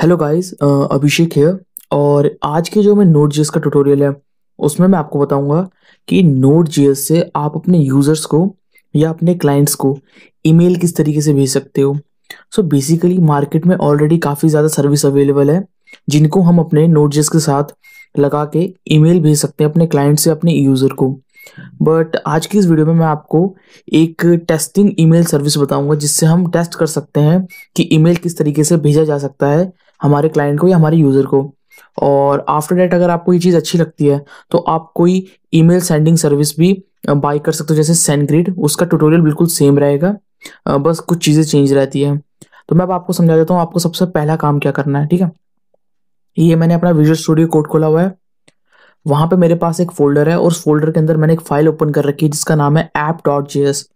hello guys अभिषेक है और आज के जो मैं नोट जी का ट्यूटोरियल है उसमें मैं आपको बताऊंगा कि नोट जीएस से आप अपने यूजर्स को या अपने क्लाइंट्स को ईमेल किस तरीके से भेज सकते हो सो बेसिकली मार्केट में ऑलरेडी काफ़ी ज़्यादा सर्विस अवेलेबल है जिनको हम अपने नोट जीएस के साथ लगा के ईमेल भेज सकते हैं अपने क्लाइंट से अपने यूज़र को बट आज की इस वीडियो में मैं आपको एक टेस्टिंग ईमेल सर्विस बताऊंगा जिससे हम टेस्ट कर सकते हैं कि ईमेल किस तरीके से भेजा जा सकता है हमारे क्लाइंट को या हमारे यूज़र को और आफ्टर डेट अगर आपको ये चीज़ अच्छी लगती है तो आप कोई ईमेल सेंडिंग सर्विस भी बाय कर सकते हो जैसे सेंड उसका ट्यूटोरियल बिल्कुल सेम रहेगा बस कुछ चीज़ें चेंज रहती है तो मैं अब आपको समझा देता हूँ आपको सबसे पहला काम क्या करना है ठीक है ये मैंने अपना विजुअल स्टूडियो कोड खोला हुआ है वहाँ पे मेरे पास एक फोल्डर है और उस फोल्डर के अंदर मैंने एक फाइल ओपन कर रखी है जिसका नाम है app dot J S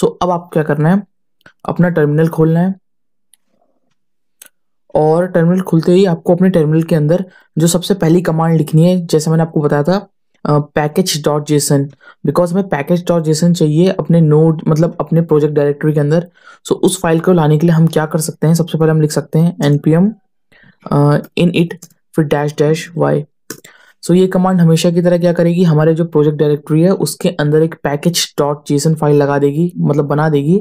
so अब आपको क्या करना है अपना टर्मिनल खोलना है और टर्मिनल खुलते ही आपको अपने टर्मिनल के अंदर जो सबसे पहली कमांड लिखनी है जैसे मैंने आपको बताया था पैकेज डॉट जेसन बिकॉज हमें पैकेज डॉट जेसन चाहिए अपने नोड मतलब अपने प्रोजेक्ट डायरेक्टरी के अंदर सो so, उस फाइल को लाने के लिए हम क्या कर सकते हैं सबसे पहले हम लिख सकते हैं N P M init फिर dash dash Y so so, ये कमांड हमेशा की तरह क्या करेगी हमारे जो प्रोजेक्ट डायरेक्टरी है उसके अंदर एक पैकेज डॉट जेसन फाइल लगा देगी मतलब बना देगी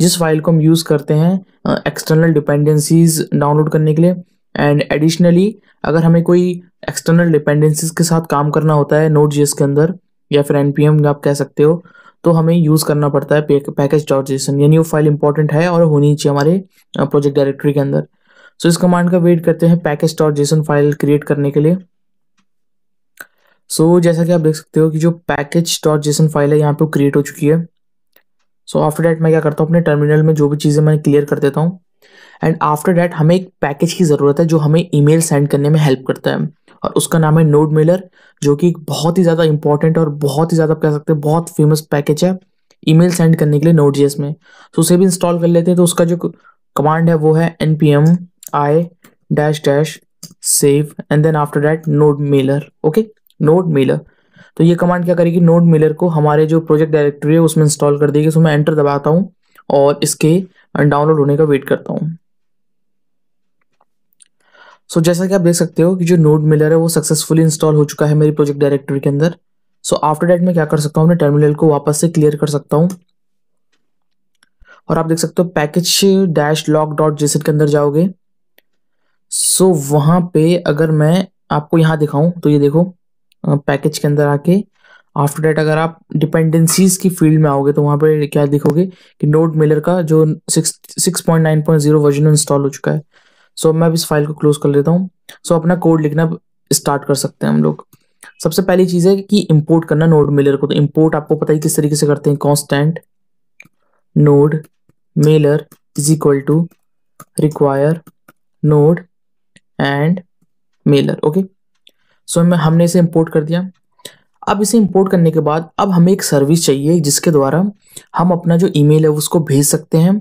जिस फाइल को हम यूज़ करते हैं एक्सटर्नल डिपेंडेंसीज डाउनलोड करने के लिए एंड एडिशनली अगर हमें कोई एक्सटर्नल डिपेंडेंसीज के साथ काम करना होता है नोट जी के अंदर या फिर एन पी आप कह सकते हो तो हमें यूज़ करना पड़ता है पैकेज डॉट जेसन यानी वो फाइल इंपॉर्टेंट है और होनी चाहिए हमारे प्रोजेक्ट डायरेक्टरी के अंदर सो so, इस कमांड का वेट करते हैं package dot JSON file create करने के लिए सो so, जैसा कि आप देख सकते हो कि जो पैकेज डॉट जेसन फाइल है यहाँ पे क्रिएट हो चुकी है सो आफ्टर डैट मैं क्या करता हूँ अपने टर्मिनल में जो भी चीज़ें मैं क्लियर कर देता हूँ एंड आफ्टर डैट हमें एक पैकेज की ज़रूरत है जो हमें ईमेल सेंड करने में हेल्प करता है और उसका नाम है नोड मेलर जो कि बहुत ही ज़्यादा इंपॉर्टेंट और बहुत ही ज़्यादा कह सकते हैं बहुत फेमस पैकेज है ईमेल सेंड करने के लिए नोट जी में तो उसे भी इंस्टॉल कर लेते हैं तो उसका जो कमांड है वो है N P M I dash dash save and then after that nodemailer okay nodemailer तो ये कमांड क्या करेगी नोट मिलर को हमारे जो प्रोजेक्ट डायरेक्टरी है उसमें इंस्टॉल कर देगी सो मैं एंटर दबाता हूँ और इसके डाउनलोड होने का वेट करता हूँ सो so, जैसा कि आप देख सकते हो कि जो नोट मिलर है वो सक्सेसफुली इंस्टॉल हो चुका है मेरी प्रोजेक्ट डायरेक्टरी के अंदर सो आफ्टर डेट मैं क्या कर सकता हूँ टर्मिनल को वापस से क्लियर कर सकता हूँ और आप देख सकते हो package dash lock dot JSON के अंदर जाओगे सो so, वहां पे अगर मैं आपको यहाँ दिखाऊं तो ये देखो पैकेज के अंदर आके आफ्टर डेट अगर आप डिपेंडेंसीज की फील्ड में आओगे तो वहाँ पे क्या दिखोगे कि नोट मिलर का जो six six point nine point zero version install हो चुका है सो so, मैं अब इस फाइल को क्लोज कर लेता हूँ सो so, अपना कोड लिखना स्टार्ट कर सकते हैं हम लोग सबसे पहली चीज़ है कि इम्पोर्ट करना नोट मिलर को तो इम्पोर्ट आपको पता ही किस तरीके से करते हैं constant node mailer is equal to require node and mailer okay so so, हमने इसे इम्पोर्ट कर दिया अब इसे इम्पोर्ट करने के बाद अब हमें एक सर्विस चाहिए जिसके द्वारा हम अपना जो ईमेल है उसको भेज सकते हैं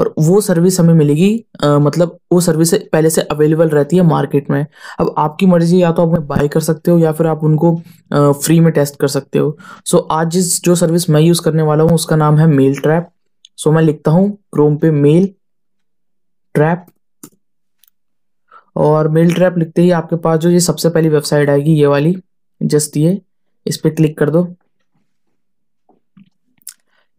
और वो सर्विस हमें मिलेगी आ, मतलब वो सर्विस पहले से अवेलेबल रहती है मार्केट में अब आपकी मर्जी या तो आप बाय कर सकते हो या फिर आप उनको आ, फ्री में टेस्ट कर सकते हो सो so, आज जिस जो सर्विस मैं यूज़ करने वाला हूँ उसका नाम है मेल ट्रैप सो so, मैं लिखता हूँ क्रोम पे मेल ट्रैप और मेल ट्रैप लिखते ही आपके पास जो ये सबसे पहली वेबसाइट आएगी ये वाली जस्ट ये इस पर क्लिक कर दो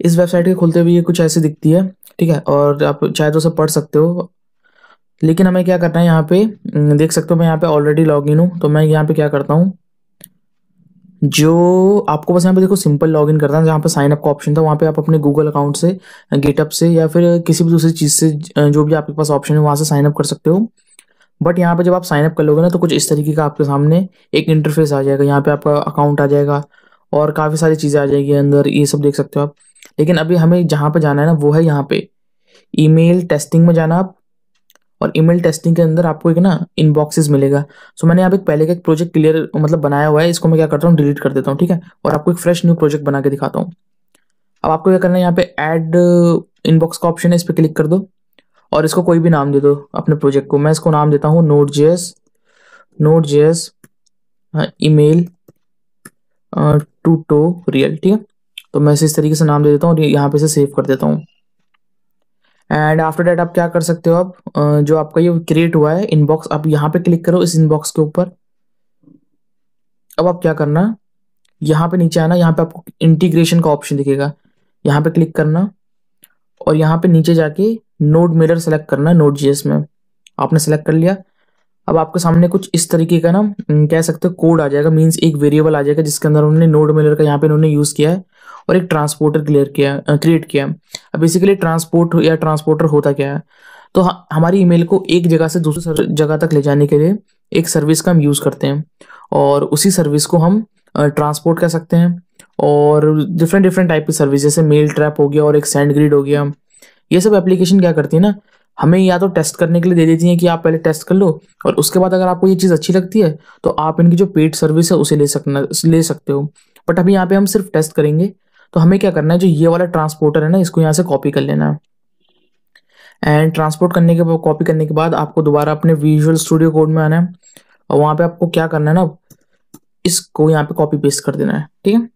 इस वेबसाइट के खुलते हुए ये कुछ ऐसे दिखती है ठीक है और आप चाहे तो उसे पढ़ सकते हो लेकिन हमें क्या करना है यहाँ पे हम्म, देख सकते हो मैं यहाँ पे ऑलरेडी लॉग इन हूँ तो मैं यहाँ पे क्या करता हूँ जो आपको बस यहाँ पे देखो सिंपल लॉग इन करता है जहाँ पे साइन अप का ऑप्शन था वहाँ पे आप अपने गूगल अकाउंट से गेटअप से या फिर किसी भी दूसरी चीज़ से जो भी आपके पास ऑप्शन है वहाँ से साइन अप कर सकते हो बट यहाँ पे जब आप साइनअप कर लोगे ना तो कुछ इस तरीके का आपके सामने एक इंटरफेस आ जाएगा यहाँ पे आपका अकाउंट आ जाएगा और काफ़ी सारी चीज़ें आ जाएगी अंदर ये सब देख सकते हो आप लेकिन अभी हमें जहाँ पे जाना है ना वो है यहाँ पे ईमेल टेस्टिंग में जाना आप और ईमेल टेस्टिंग के अंदर आपको एक ना इनबॉक्सेस मिलेगा सो मैंने यहाँ पे पहले का एक प्रोजेक्ट क्लियर मतलब बनाया हुआ है इसको मैं क्या करता हूँ डिलीट कर देता हूँ ठीक है और आपको एक फ्रेश न्यू प्रोजेक्ट बना के दिखाता हूँ अब आपको क्या करना है यहाँ पे ऐड इनबॉक्स का ऑप्शन है इस पर क्लिक कर दो और इसको कोई भी नाम दे दो अपने प्रोजेक्ट को मैं इसको नाम देता हूँ node J S node J S email tutorial ठीक है तो मैं इसे इस तरीके से नाम दे देता हूँ और यहाँ पे इसे सेव कर देता हूँ एंड आफ्टर डैट आप क्या कर सकते हो आप जो आपका ये क्रिएट हुआ है इनबॉक्स आप यहाँ पे क्लिक करो इस इनबॉक्स के ऊपर अब आप क्या करना यहाँ पे नीचे आना यहाँ पे आपको इंटीग्रेशन का ऑप्शन दिखेगा यहाँ पे क्लिक करना और यहाँ पे नीचे जाके नोड मिरर सेलेक्ट करना नोड जीएस में आपने सेलेक्ट कर लिया अब आपके सामने कुछ इस तरीके का ना कह सकते कोड आ जाएगा मीन्स एक वेरिएबल आ जाएगा जिसके अंदर उन्होंने नोड मिलर का यहाँ पे उन्होंने यूज़ किया है और एक ट्रांसपोर्टर क्लियर किया क्रिएट किया अब बेसिकली ट्रांसपोर्ट या ट्रांसपोर्टर होता क्या है तो हमारी ईमेल को एक जगह से दूसरी जगह तक ले जाने के लिए एक सर्विस का हम यूज़ करते हैं और उसी सर्विस को हम ट्रांसपोर्ट कह सकते हैं और डिफरेंट डिफरेंट टाइप की सर्विस जैसे मेल ट्रैप हो गया और एक सैंड ग्रिड हो गया ये सब एप्लीकेशन क्या करती है ना हमें या तो टेस्ट करने के लिए दे देती हैं कि आप पहले टेस्ट कर लो और उसके बाद अगर आपको ये चीज़ अच्छी लगती है तो आप इनकी जो पेड सर्विस है उसे ले सकना ले सकते हो बट अभी यहाँ पे हम सिर्फ टेस्ट करेंगे तो हमें क्या करना है जो ये वाला ट्रांसपोर्टर है ना इसको यहाँ से कॉपी कर लेना है एंड ट्रांसपोर्ट करने के बाद कॉपी करने के बाद आपको दोबारा अपने विजुअल स्टूडियो कोड में आना है और वहाँ पे आपको क्या करना है ना इसको यहाँ पे कॉपी पेस्ट कर देना है ठीक है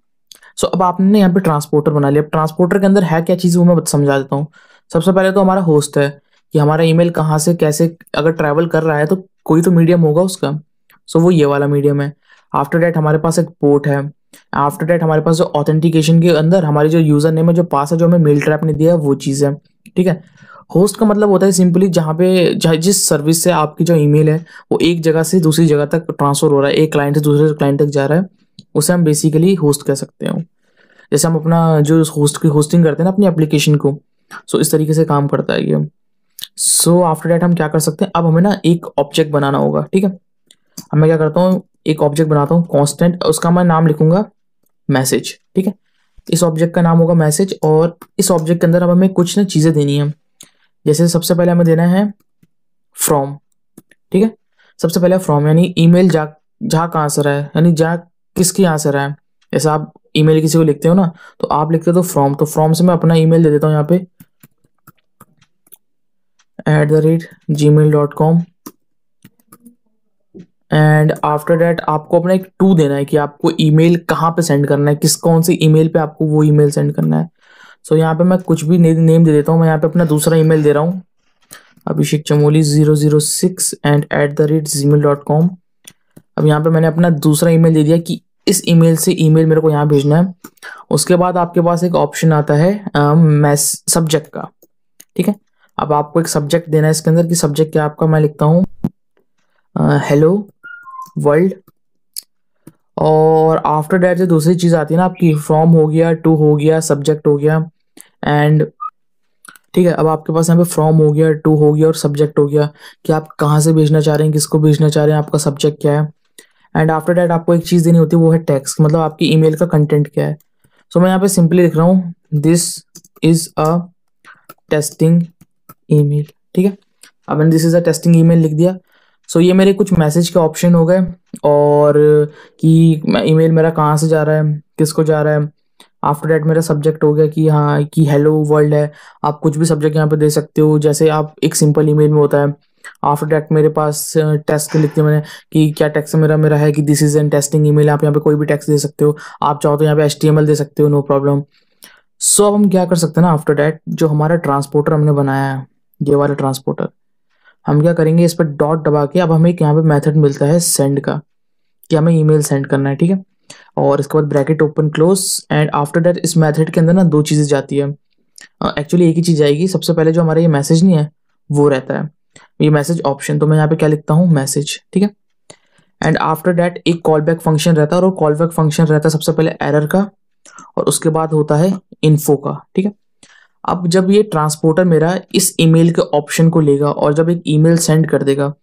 सो अब आपने यहाँ पे ट्रांसपोर्टर बना लिया अब ट्रांसपोर्टर के अंदर है क्या चीज़ वो मैं समझा देता हूँ सबसे पहले तो हमारा होस्ट है कि हमारा ईमेल कहाँ से कैसे अगर ट्रैवल कर रहा है तो कोई तो मीडियम होगा उसका सो वो ये वाला मीडियम है आफ्टर डैट हमारे पास एक पोर्ट है आफ्टर डैट हमारे पास जो ऑथेंटिकेशन के अंदर हमारी जो यूजर नेम है जो पास है जो हमें मेल ट्रैप ने दिया वो चीज़ है ठीक है होस्ट का मतलब होता है सिंपली जहाँ पे जहाँ जिस सर्विस से आपकी जो ईमेल है वो एक जगह से दूसरी जगह तक ट्रांसफर हो रहा है एक क्लाइंट से दूसरे क्लाइंट तक जा रहा है उसे हम बेसिकली होस्ट कह सकते हो जैसे हम अपना जो होस्ट की होस्टिंग करते हैं ना अपनी एप्लीकेशन को सो so, इस तरीके से काम करता है ये सो आफ्टर डैट हम क्या कर सकते हैं अब हमें ना एक ऑब्जेक्ट बनाना होगा ठीक है अब मैं क्या करता हूँ एक ऑब्जेक्ट बनाता हूँ कॉन्स्टेंट उसका मैं नाम लिखूंगा मैसेज ठीक है इस ऑब्जेक्ट का नाम होगा मैसेज और इस ऑब्जेक्ट के अंदर अब हमें कुछ ना चीज़ें देनी है जैसे सबसे पहले हमें देना है फ्रॉम ठीक है सबसे पहले फ्रॉम यानी ईमेल जा जहाँ कहाँ से रहा है यानी जहाँ किसकी आंसर है जैसे आप ईमेल किसी को लिखते हो ना तो आप लिखते हो तो फ्रॉम तो फ्रॉम से मैं अपना ईमेल दे देता हूँ यहाँ पे at the rate Gmail dot com and after that आपको अपना एक टू देना है कि आपको ईमेल कहाँ पे सेंड करना है किस कौन सी ईमेल पे आपको वो ईमेल सेंड करना है सो so, यहाँ पे मैं कुछ भी ने, नेम दे देता हूँ मैं यहाँ पे अपना दूसरा ईमेल दे रहा हूँ Abhishek Chamoli zero zero six and at the rate Gmail dot com अब यहाँ पे मैंने अपना दूसरा ईमेल दे दिया कि इस ईमेल से ईमेल मेरे को यहाँ भेजना है उसके बाद आपके पास एक ऑप्शन आता है मैस सब्जेक्ट का ठीक है अब आपको एक सब्जेक्ट देना है इसके अंदर कि सब्जेक्ट क्या आपका मैं लिखता हूँ हेलो वर्ल्ड और आफ्टर डैट जो दूसरी चीज़ आती है ना आपकी फॉर्म हो गया टू हो गया सब्जेक्ट हो गया एंड ठीक है अब आपके पास यहाँ पे फॉर्म हो गया टू हो गया और सब्जेक्ट हो गया कि आप कहाँ से भेजना चाह रहे हैं किसको भेजना चाह रहे हैं आपका सब्जेक्ट क्या है एंड आफ्टर डैट आपको एक चीज़ देनी होती है वो है टैक्स मतलब आपकी ईमेल का कंटेंट क्या है सो so, मैं यहाँ पे सिंपली लिख रहा हूँ this is a testing email ठीक है अब मैंने this is a testing email लिख दिया सो so, ये मेरे कुछ मैसेज के ऑप्शन हो गए और कि ईमेल मेरा कहाँ से जा रहा है किसको जा रहा है आफ्टर डैट मेरा सब्जेक्ट हो गया कि हाँ कि हेलो वर्ल्ड है आप कुछ भी सब्जेक्ट यहाँ पे दे सकते हो जैसे आप एक सिंपल ईमेल में होता है आफ्टर डैट मेरे पास uh, के लिखते मैंने कि क्या टैक्स मेरा मेरा है कि this is an testing email आप यहाँ पे कोई भी टैक्स दे सकते हो आप चाहो तो यहाँ पे एल दे सकते हो नो प्रॉब्लम सो अब हम क्या कर सकते हैं ना आफ्टर डैट जो हमारा ट्रांसपोर्टर हमने बनाया है ये वाला ट्रांसपोर्टर हम क्या करेंगे इस पर डॉट दबा के अब हमें एक यहाँ पे मेथड मिलता है सेंड का कि हमें ईमेल सेंड करना है ठीक है और इसके बाद bracket open close and after that इस मेथड के अंदर ना दो चीज़ें जाती है एक्चुअली uh, एक ही चीज़ आएगी सबसे पहले जो हमारा ये मैसेज नहीं है वो रहता है ये मैसेज ऑप्शन तो मैं यहाँ पे क्या लिखता हूँ मैसेज ठीक है एंड आफ्टर डैट एक कॉल बैक फंक्शन रहता है और कॉल बैक फंक्शन रहता है सबसे पहले एरर का और उसके बाद होता है इन्फो का ठीक है अब जब ये ट्रांसपोर्टर मेरा इस ईमेल के ऑप्शन को लेगा और जब एक ईमेल सेंड कर देगा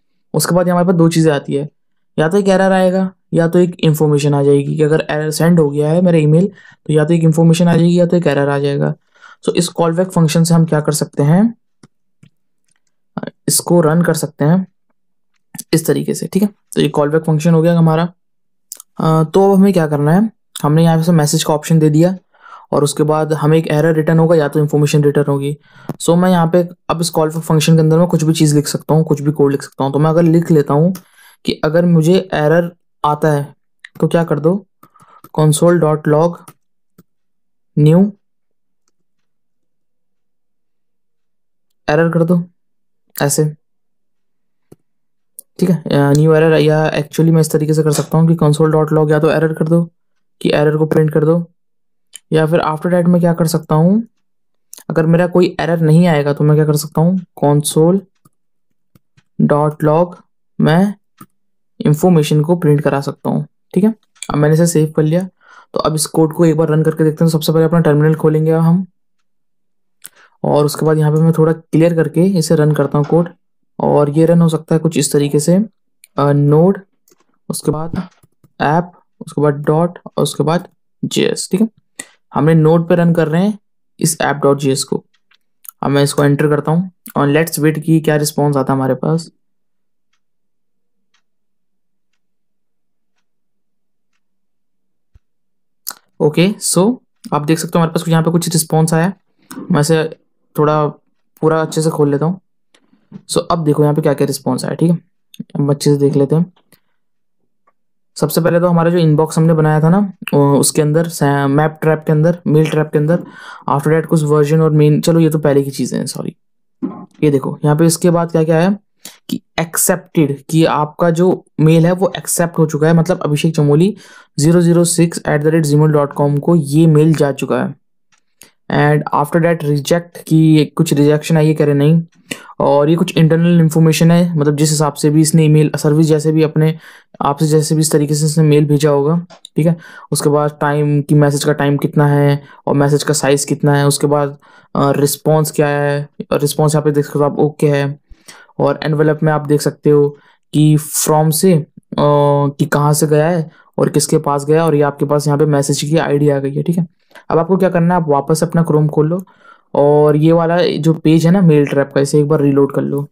उसके बाद हमारे पास दो चीज़ें आती है या तो एक एरर आएगा या तो एक इन्फॉर्मेशन आ जाएगी कि अगर एरर सेंड हो गया है मेरा ईमेल तो या तो एक इन्फॉर्मेशन आ जाएगी या तो एक एरर आ जाएगा सो so, इस कॉल बैक फंक्शन से हम क्या कर सकते हैं इसको रन कर सकते हैं इस तरीके से ठीक है तो ये कॉल बैक फंक्शन हो गया हमारा आ, तो अब हमें क्या करना है हमने यहाँ से मैसेज का ऑप्शन दे दिया और उसके बाद हमें एक एरर रिटर्न होगा या तो इन्फॉर्मेशन रिटर्न होगी सो मैं यहाँ पे अब इस कॉल फंक्शन के अंदर मैं कुछ भी चीज़ लिख सकता हूँ कुछ भी कोड लिख सकता हूँ तो मैं अगर लिख लेता हूँ कि अगर मुझे एरर आता है तो क्या कर दो console dot log new error कर दो ऐसे ठीक है न्यू एरर या एक्चुअली मैं इस तरीके से कर सकता हूँ कि कंसोल डॉट लॉग या तो एरर कर दो कि एरर को प्रिंट कर दो या फिर आफ्टर डैट में क्या कर सकता हूँ अगर मेरा कोई एरर नहीं आएगा तो मैं क्या कर सकता हूँ कॉन्सोल डॉट लॉग मैं इंफॉर्मेशन को प्रिंट करा सकता हूँ ठीक है अब मैंने इसे सेव कर लिया तो अब इस कोड को एक बार रन करके देखते हैं तो सबसे पहले अपना टर्मिनल खोलेंगे हम और उसके बाद यहाँ पे मैं थोड़ा क्लियर करके इसे रन करता हूँ कोड और ये रन हो सकता है कुछ इस तरीके से नोड उसके बाद ऐप उसके बाद डॉट और उसके बाद जे ठीक है हमने नोड पे रन कर रहे हैं इस ऐप डॉट जी को अब मैं इसको एंटर करता हूँ और लेट्स वेट की क्या रिस्पॉन्स आता हमारे पास ओके okay, सो so, आप देख सकते हो हमारे पास यहाँ पे कुछ रिस्पॉन्स आया मैं थोड़ा पूरा अच्छे से खोल लेता हूँ सो so, अब देखो यहाँ पे क्या क्या रिस्पॉन्स आया ठीक है अब अच्छे से देख लेते हैं सबसे पहले तो हमारा जो इनबॉक्स हमने बनाया था ना उसके अंदर मैप ट्रैप के अंदर मेल ट्रैप के अंदर आफ्टर डैट कुछ वर्जन और मेन चलो ये तो पहले की चीज़ें हैं सॉरी ये देखो यहाँ पे इसके बाद क्या क्या है कि एक्सेप्टेड कि आपका जो मेल है वो एक्सेप्ट हो चुका है मतलब Abhishek Chamoli zero zero six at the rate Gmail dot com को ये मेल जा चुका है एंड आफ्टर डैट रिजेक्ट की कुछ रिजेक्शन आई है कह रहे नहीं और ये कुछ इंटरनल इन्फॉर्मेशन है मतलब जिस हिसाब से भी इसने ईमेल सर्विस जैसे भी अपने आपसे जैसे भी इस तरीके से इसने मेल भेजा होगा ठीक है उसके बाद टाइम की मैसेज का टाइम कितना है और मैसेज का साइज़ कितना है उसके बाद रिस्पॉन्स क्या है और रिस्पॉन्स यहाँ पे देख सकते हो आप ओके है और एनवेलप में आप देख सकते हो कि फ्रॉम से कि कहाँ से गया है और किसके पास गया और ये आपके पास यहाँ पे मैसेज की आईडी आ गई है ठीक है अब आपको क्या करना है आप वापस अपना क्रोम खोल लो और ये वाला जो पेज है ना मेल ट्रैप का इसे एक बार रिलोड कर लो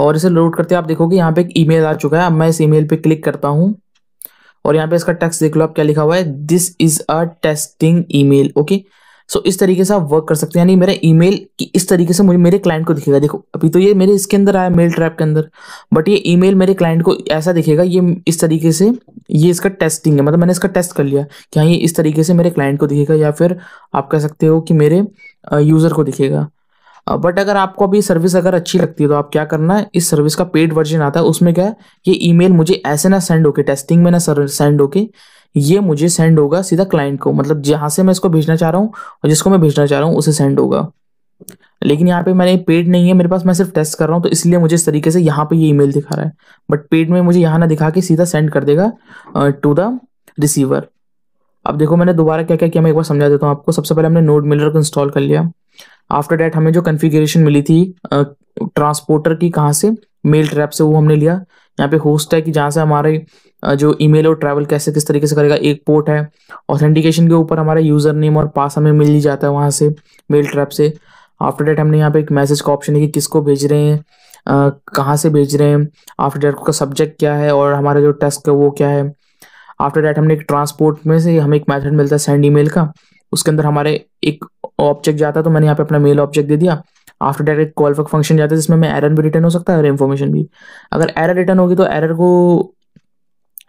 और इसे लोड करते आप देखोगे यहाँ पे एक ईमेल आ चुका है अब मैं इस ईमेल पे क्लिक करता हूँ और यहाँ पे इसका टेक्स्ट देख लो आप क्या लिखा हुआ है this is a testing email okay so इस तरीके से आप वर्क कर सकते हैं यानी मेरा ईमेल इस तरीके से मुझे मेरे क्लाइंट को दिखेगा देखो अभी तो ये मेरे इसके अंदर आया मेल ट्रैप के अंदर बट ये ईमेल मेरे क्लाइंट को ऐसा दिखेगा ये इस तरीके से ये इसका टेस्टिंग है मतलब मैंने इसका टेस्ट कर लिया कि हाँ ये इस तरीके से मेरे क्लाइंट को दिखेगा या फिर आप कह सकते हो कि मेरे यूज़र को दिखेगा बट अगर आपको अभी सर्विस अगर अच्छी लगती है तो आप क्या करना है इस सर्विस का पेड वर्जन आता है उसमें क्या है ये ईमेल मुझे ऐसे ना सेंड होके टेस्टिंग में ना सेंड होके ये मुझे सेंड होगा सीधा क्लाइंट को मतलब जहां से मैं इसको भेजना चाह रहा हूँ और जिसको मैं भेजना चाह रहा हूँ उसे सेंड होगा लेकिन यहाँ पे मैंने पेड नहीं है मेरे पास मैं सिर्फ टेस्ट कर रहा हूँ तो इसलिए मुझे इस तरीके से यहाँ पे ये ईमेल दिखा रहा है बट पेड में मुझे यहाँ ना दिखा के सीधा सेंड कर देगा टू द रिसीवर अब देखो मैंने दोबारा क्या क्या किया मैं एक बार समझा देता हूँ आपको सबसे पहले हमने नोट मिलर को इंस्टॉल कर लिया आफ्टर डैट हमें जो कन्फिग्रेशन मिली थी ट्रांसपोर्टर की कहाँ से मेल ट्रैप से वो हमने लिया यहाँ पे होस्ट है कि जहाँ से हमारे जो ईमेल और ट्रैवल कैसे किस तरीके से करेगा एक पोर्ट है ऑथेंटिकेशन के ऊपर हमारा यूजर नेम और पास हमें मिल ही जाता है वहाँ से मेल ट्रैप से आफ्टर डेट हमने यहाँ पे एक मैसेज का ऑप्शन है कि किसको भेज रहे हैं कहाँ से भेज रहे हैं आफ्टर डेट का सब्जेक्ट क्या है और हमारा जो टेस्क है वो क्या है आफ्टर डेट हमने एक ट्रांसपोर्ट में से हमें एक मैथड मिलता है सेंड ई का उसके अंदर हमारे एक ऑब्जेक्ट जाता है तो मैंने यहाँ पे अपना मेल ऑब्जेक्ट दे दिया आफ्टर डायरेक्ट कॉल फंक्शन जाता है जिसमें एरर भी रिटर्न हो सकता है और इन्फॉर्मेशन भी अगर एरर रिटर्न होगी तो एरर को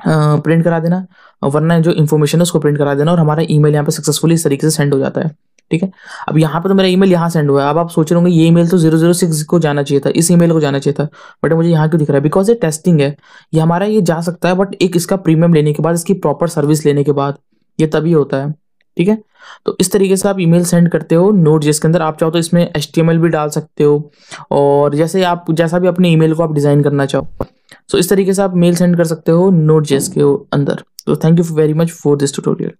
प्रिंट करा देना वरना जो इन्फॉर्मेशन है उसको प्रिंट करा देना और हमारा ईमेल यहाँ पे सक्सेसफुली इस तरीके से सेंड हो जाता है ठीक है अब यहाँ पे तो मेरा ईमेल यहाँ सेंड हुआ है अब आप सोच रहे होंगे ये ईमेल तो जीरो जीरो सिक्स को जाना चाहिए था इस ईमेल को जाना चाहिए था बट मुझे यहाँ क्यों दिख रहा है बिकॉज ये टेस्टिंग है ये हमारा ये जा सकता है बट एक इसका प्रीमियम लेने के बाद इसकी प्रॉपर सर्विस लेने के बाद ये तभी होता है ठीक है तो इस तरीके से आप ईमेल सेंड करते हो नोट जिसके अंदर आप चाहो तो इसमें एच भी डाल सकते हो और जैसे आप जैसा भी अपने ईमेल को आप डिज़ाइन करना चाहो सो इस तरीके से आप मेल सेंड कर सकते हो नोट जेस के अंदर तो thank you very much for this tutorial